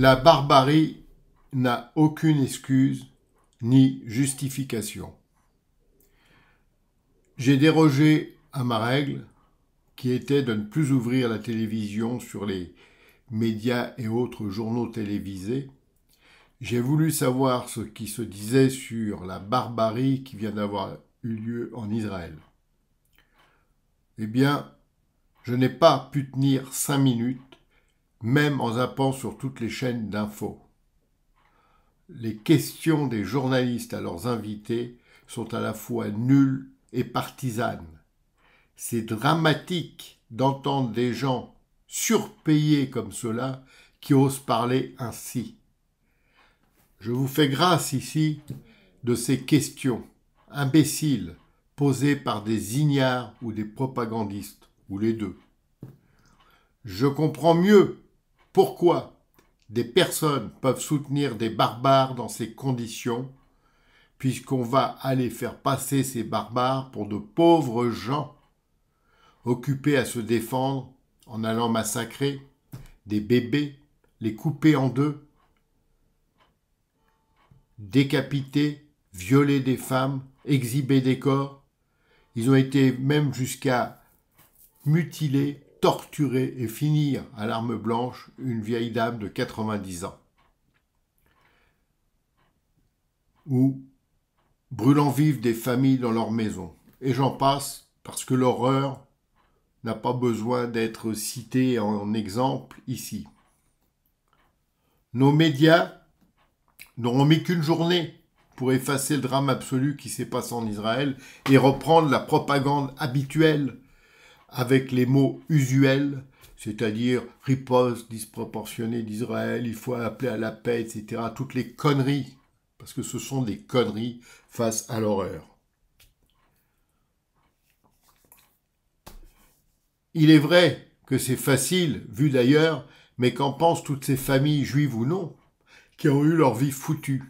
La barbarie n'a aucune excuse ni justification. J'ai dérogé à ma règle qui était de ne plus ouvrir la télévision sur les médias et autres journaux télévisés. J'ai voulu savoir ce qui se disait sur la barbarie qui vient d'avoir eu lieu en Israël. Eh bien, je n'ai pas pu tenir cinq minutes même en zappant sur toutes les chaînes d'infos. Les questions des journalistes à leurs invités sont à la fois nulles et partisanes. C'est dramatique d'entendre des gens surpayés comme cela qui osent parler ainsi. Je vous fais grâce ici de ces questions imbéciles posées par des ignares ou des propagandistes, ou les deux. Je comprends mieux pourquoi des personnes peuvent soutenir des barbares dans ces conditions, puisqu'on va aller faire passer ces barbares pour de pauvres gens occupés à se défendre en allant massacrer des bébés, les couper en deux, décapiter, violer des femmes, exhiber des corps. Ils ont été même jusqu'à mutiler torturer et finir à l'arme blanche une vieille dame de 90 ans. Ou brûlant vives des familles dans leur maison. Et j'en passe parce que l'horreur n'a pas besoin d'être citée en exemple ici. Nos médias n'auront mis qu'une journée pour effacer le drame absolu qui s'est passé en Israël et reprendre la propagande habituelle avec les mots usuels, c'est-à-dire riposte disproportionnée d'Israël, il faut appeler à la paix, etc. Toutes les conneries, parce que ce sont des conneries face à l'horreur. Il est vrai que c'est facile, vu d'ailleurs, mais qu'en pensent toutes ces familles, juives ou non, qui ont eu leur vie foutue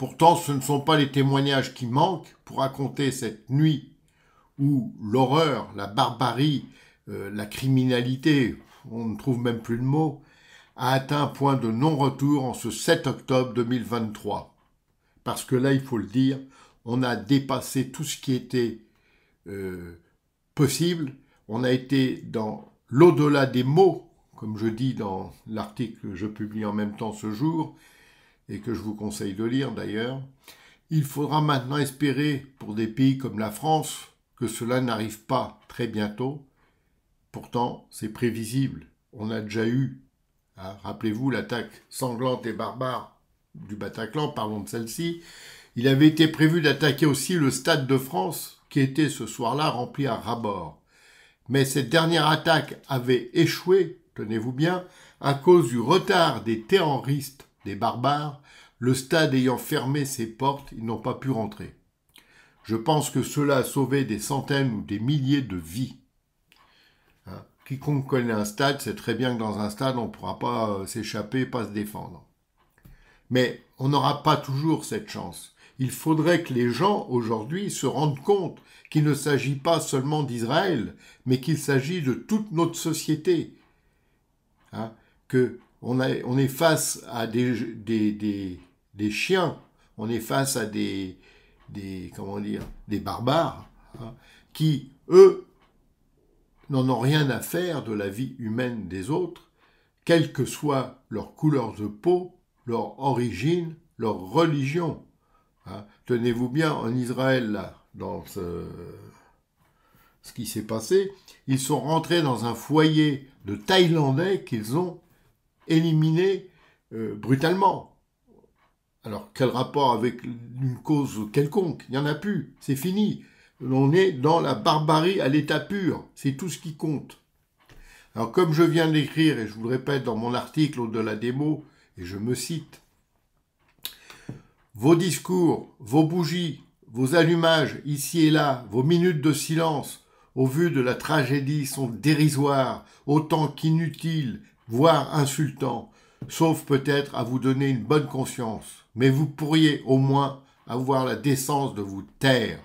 Pourtant, ce ne sont pas les témoignages qui manquent pour raconter cette nuit où l'horreur, la barbarie, euh, la criminalité, on ne trouve même plus de mots, a atteint un point de non-retour en ce 7 octobre 2023. Parce que là, il faut le dire, on a dépassé tout ce qui était euh, possible, on a été dans l'au-delà des mots, comme je dis dans l'article que je publie en même temps ce jour, et que je vous conseille de lire d'ailleurs, il faudra maintenant espérer pour des pays comme la France que cela n'arrive pas très bientôt. Pourtant, c'est prévisible. On a déjà eu, hein, rappelez-vous, l'attaque sanglante et barbare du Bataclan, parlons de celle-ci. Il avait été prévu d'attaquer aussi le Stade de France, qui était ce soir-là rempli à rabord. Mais cette dernière attaque avait échoué, tenez-vous bien, à cause du retard des terroristes des barbares, le stade ayant fermé ses portes, ils n'ont pas pu rentrer. Je pense que cela a sauvé des centaines ou des milliers de vies. Hein? Quiconque connaît un stade sait très bien que dans un stade, on ne pourra pas euh, s'échapper, pas se défendre. Mais on n'aura pas toujours cette chance. Il faudrait que les gens aujourd'hui se rendent compte qu'il ne s'agit pas seulement d'Israël, mais qu'il s'agit de toute notre société. Hein? que on, est face à des, chiens, on est face à des, des, comment dire, des barbares, hein, qui, eux, n'en ont rien à faire de la vie humaine des autres, quelle que soit leur couleur de peau, leur origine, leur religion. Hein. Tenez-vous bien, en Israël, là, dans ce qui s'est passé, ils sont rentrés dans un foyer de Thaïlandais qu'ils ont éliminé euh, brutalement. Alors quel rapport avec une cause quelconque Il n'y en a plus, c'est fini. On est dans la barbarie à l'état pur, c'est tout ce qui compte. Alors comme je viens d'écrire, et je vous le répète dans mon article au-delà des mots, et je me cite, vos discours, vos bougies, vos allumages ici et là, vos minutes de silence, au vu de la tragédie, sont dérisoires, autant qu'inutiles voire insultant, sauf peut-être à vous donner une bonne conscience, mais vous pourriez au moins avoir la décence de vous taire.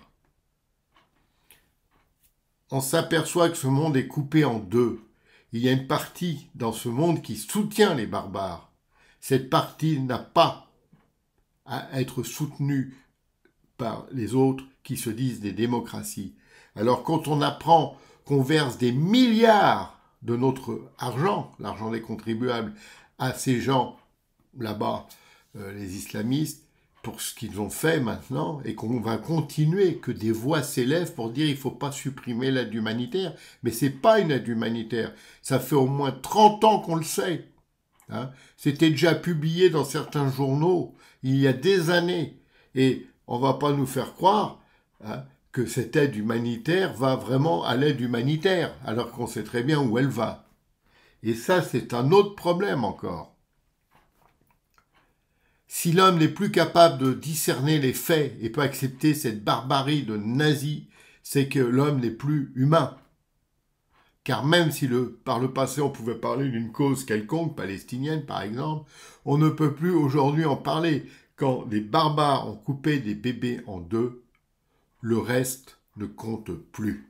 On s'aperçoit que ce monde est coupé en deux. Il y a une partie dans ce monde qui soutient les barbares. Cette partie n'a pas à être soutenue par les autres qui se disent des démocraties. Alors quand on apprend qu'on verse des milliards de notre argent, l'argent des contribuables, à ces gens là-bas, euh, les islamistes, pour ce qu'ils ont fait maintenant, et qu'on va continuer, que des voix s'élèvent pour dire il faut pas supprimer l'aide humanitaire. Mais ce n'est pas une aide humanitaire. Ça fait au moins 30 ans qu'on le sait. Hein. C'était déjà publié dans certains journaux il y a des années. Et on va pas nous faire croire hein, que cette aide humanitaire va vraiment à l'aide humanitaire, alors qu'on sait très bien où elle va. Et ça, c'est un autre problème encore. Si l'homme n'est plus capable de discerner les faits et peut accepter cette barbarie de nazi, c'est que l'homme n'est plus humain. Car même si le, par le passé on pouvait parler d'une cause quelconque, palestinienne par exemple, on ne peut plus aujourd'hui en parler quand les barbares ont coupé des bébés en deux le reste ne compte plus.